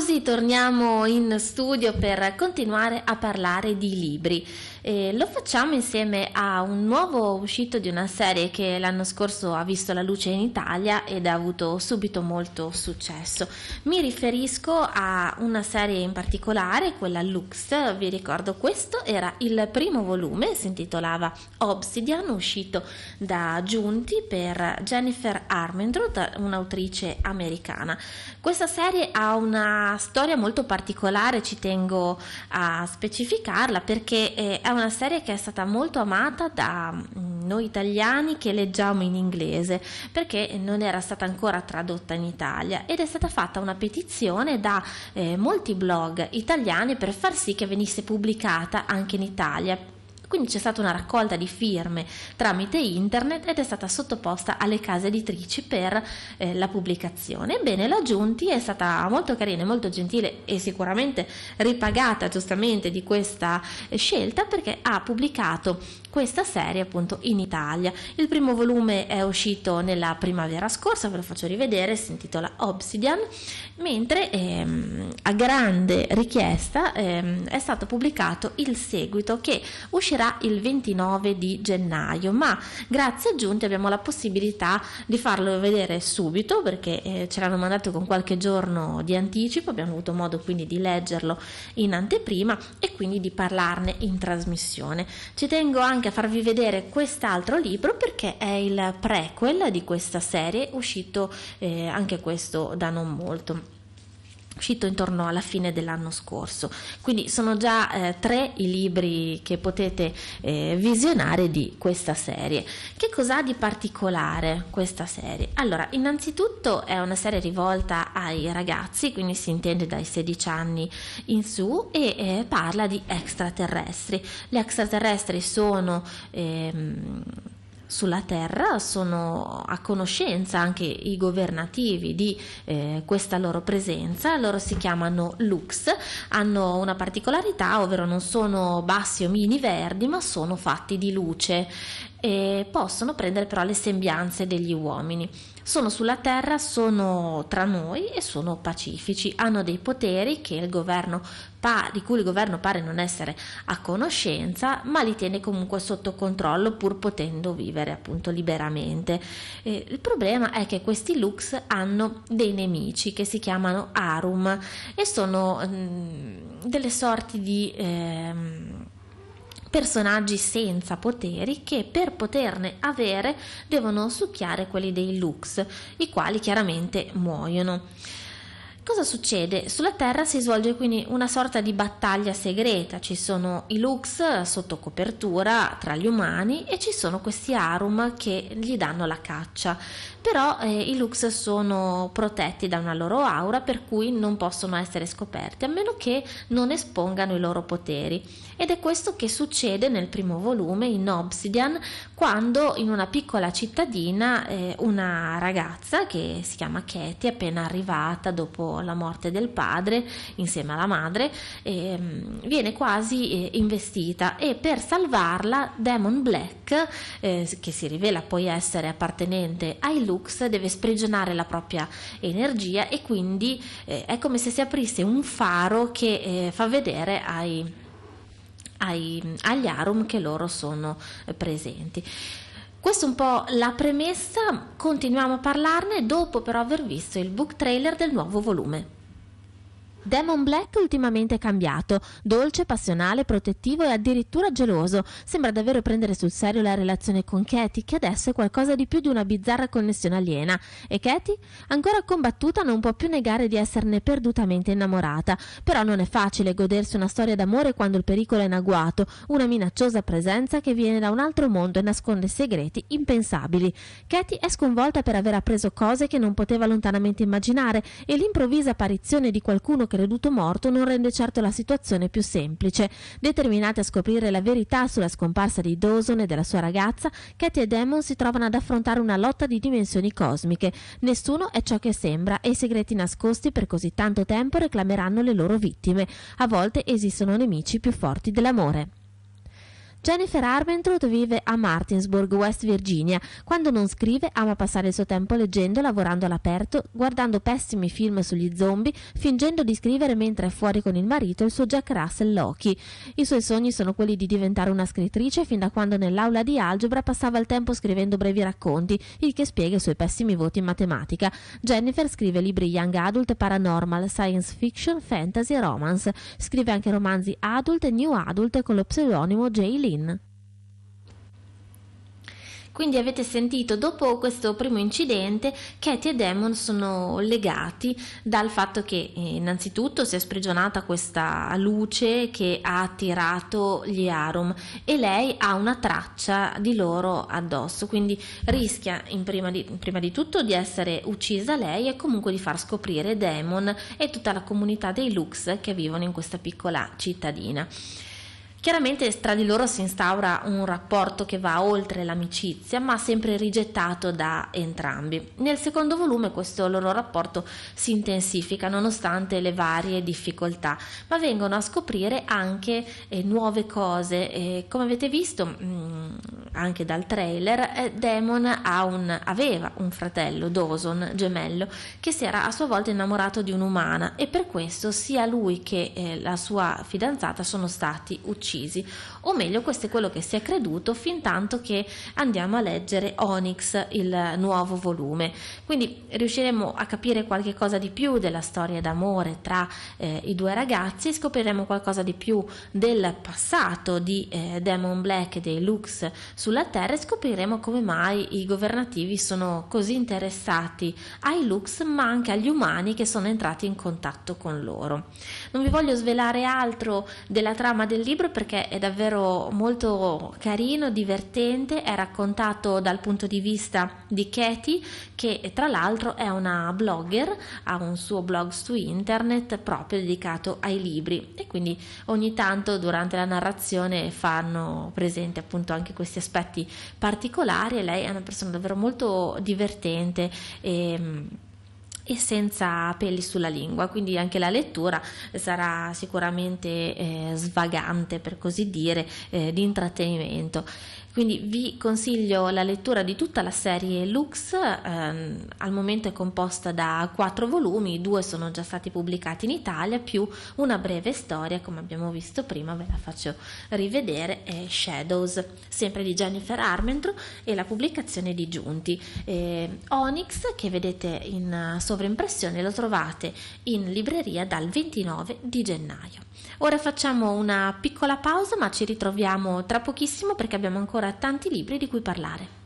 applausi, torniamo in studio per continuare a parlare di libri. E lo facciamo insieme a un nuovo uscito di una serie che l'anno scorso ha visto la luce in Italia ed ha avuto subito molto successo. Mi riferisco a una serie in particolare, quella Lux, vi ricordo questo era il primo volume, si intitolava Obsidian, uscito da Giunti per Jennifer Armentrout, un'autrice americana. Questa serie ha una storia molto particolare, ci tengo a specificarla, perché eh, è una serie che è stata molto amata da mm, noi italiani che leggiamo in inglese, perché non era stata ancora tradotta in Italia ed è stata fatta una petizione da eh, molti blog italiani per far sì che venisse pubblicata anche in Italia quindi c'è stata una raccolta di firme tramite internet ed è stata sottoposta alle case editrici per eh, la pubblicazione. Ebbene, la Giunti è stata molto carina, molto gentile e sicuramente ripagata giustamente di questa eh, scelta perché ha pubblicato questa serie appunto in Italia. Il primo volume è uscito nella primavera scorsa, ve lo faccio rivedere, si intitola Obsidian, mentre ehm, a grande richiesta ehm, è stato pubblicato il seguito che uscirà il 29 di gennaio, ma grazie a Giunti abbiamo la possibilità di farlo vedere subito perché eh, ce l'hanno mandato con qualche giorno di anticipo, abbiamo avuto modo quindi di leggerlo in anteprima e quindi di parlarne in trasmissione. Ci tengo anche anche a farvi vedere quest'altro libro perché è il prequel di questa serie uscito eh, anche questo da non molto uscito intorno alla fine dell'anno scorso. Quindi sono già eh, tre i libri che potete eh, visionare di questa serie. Che cos'ha di particolare questa serie? Allora, innanzitutto è una serie rivolta ai ragazzi, quindi si intende dai 16 anni in su e eh, parla di extraterrestri. Gli extraterrestri sono ehm, sulla terra sono a conoscenza anche i governativi di eh, questa loro presenza, loro si chiamano Lux, hanno una particolarità, ovvero non sono bassi o mini verdi, ma sono fatti di luce e possono prendere però le sembianze degli uomini sono sulla terra, sono tra noi e sono pacifici, hanno dei poteri pa- di cui il governo pare non essere a conoscenza, ma li tiene comunque sotto controllo pur potendo vivere appunto liberamente. Eh, il problema è che questi Lux hanno dei nemici che si chiamano Arum e sono mh, mm, delle sorti di... Ehm, personaggi senza poteri che per poterne avere devono succhiare quelli dei Lux, i quali chiaramente muoiono. Cosa succede? Sulla Terra si svolge quindi una sorta di battaglia segreta, ci sono i Lux sotto copertura tra gli umani e ci sono questi Arum che gli danno la caccia, però eh, i Lux sono protetti da una loro aura per cui non possono essere scoperti a meno che non espongano i loro poteri ed è questo che succede nel primo volume in Obsidian quando in una piccola cittadina eh, una ragazza che si chiama Katie appena arrivata dopo la morte del padre, insieme alla madre, eh, viene quasi eh, investita e per salvarla Demon Black, eh, che si rivela poi essere appartenente ai Lux, deve sprigionare la propria energia e quindi eh, è come se si aprisse un faro che eh, fa vedere ai, ai, agli Arum che loro sono eh, presenti. Questa è un po' la premessa, continuiamo a parlarne dopo però aver visto il book trailer del nuovo volume. Demon Black ultimamente è cambiato, dolce, passionale, protettivo e addirittura geloso. Sembra davvero prendere sul serio la relazione con Katie, che adesso è qualcosa di più di una bizzarra connessione aliena. E Katie, ancora combattuta, non può più negare di esserne perdutamente innamorata. Però non è facile godersi una storia d'amore quando il pericolo è in agguato, una minacciosa presenza che viene da un altro mondo e nasconde segreti impensabili. Katie è sconvolta per aver appreso cose che non poteva lontanamente immaginare e l'improvvisa apparizione di qualcuno creduto morto non rende certo la situazione più semplice. Determinate a scoprire la verità sulla scomparsa di Dawson e della sua ragazza, Katie e Damon si trovano ad affrontare una lotta di dimensioni cosmiche. Nessuno è ciò che sembra e i segreti nascosti per così tanto tempo reclameranno le loro vittime. A volte esistono nemici più forti dell'amore. Jennifer Armentrout vive a Martinsburg, West Virginia. Quando non scrive, ama passare il suo tempo leggendo, lavorando all'aperto, guardando pessimi film sugli zombie, fingendo di scrivere mentre è fuori con il marito e il suo Jack Russell Loki. I suoi sogni sono quelli di diventare una scrittrice fin da quando nell'aula di algebra passava il tempo scrivendo brevi racconti, il che spiega i suoi pessimi voti in matematica. Jennifer scrive libri young adult, paranormal, science fiction, fantasy e romance. Scrive anche romanzi adult e new adult con lo pseudonimo J. Lee. Green. Quindi avete sentito dopo questo primo incidente Katie e Damon sono legati dal fatto che eh, innanzitutto si è sprigionata questa luce che ha attirato gli Arum e lei ha una traccia di loro addosso, quindi rischia prima di, prima di tutto di essere uccisa lei e comunque di far scoprire Damon e tutta la comunità dei Lux che vivono in questa piccola cittadina. Chiaramente tra di loro si instaura un rapporto che va oltre l'amicizia, ma sempre rigettato da entrambi. Nel secondo volume questo loro rapporto si intensifica nonostante le varie difficoltà, ma vengono a scoprire anche eh, nuove cose. E, come avete visto mh, mm, anche dal trailer, eh, Damon un, aveva un fratello, Dawson, gemello, che si era a sua volta innamorato di un'umana e per questo sia lui che eh, la sua fidanzata sono stati uccisi precisi, o meglio questo è quello che si è creduto fin tanto che andiamo a leggere Onyx, il nuovo volume. Quindi riusciremo a capire qualche cosa di più della storia d'amore tra eh, i due ragazzi, scopriremo qualcosa di più del passato di eh, Damon Black e dei Lux sulla Terra e scopriremo come mai i governativi sono così interessati ai Lux ma anche agli umani che sono entrati in contatto con loro. Non vi voglio svelare altro della trama del libro perché è davvero molto carino, divertente, è raccontato dal punto di vista di Katie che tra l'altro è una blogger, ha un suo blog su internet proprio dedicato ai libri e quindi ogni tanto durante la narrazione fanno presente appunto anche questi aspetti particolari e lei è una persona davvero molto divertente e e senza peli sulla lingua, quindi anche la lettura sarà sicuramente eh, svagante per così dire eh, di intrattenimento. Quindi vi consiglio la lettura di tutta la serie Lux, ehm, al momento è composta da quattro volumi, due sono già stati pubblicati in Italia, più una breve storia, come abbiamo visto prima, ve la faccio rivedere, è Shadows, sempre di Jennifer Armentro e la pubblicazione di Giunti. Eh, Onyx, che vedete in sovrimpressione, lo trovate in libreria dal 29 di gennaio. Ora facciamo una piccola pausa ma ci ritroviamo tra pochissimo perché abbiamo ancora tanti libri di cui parlare.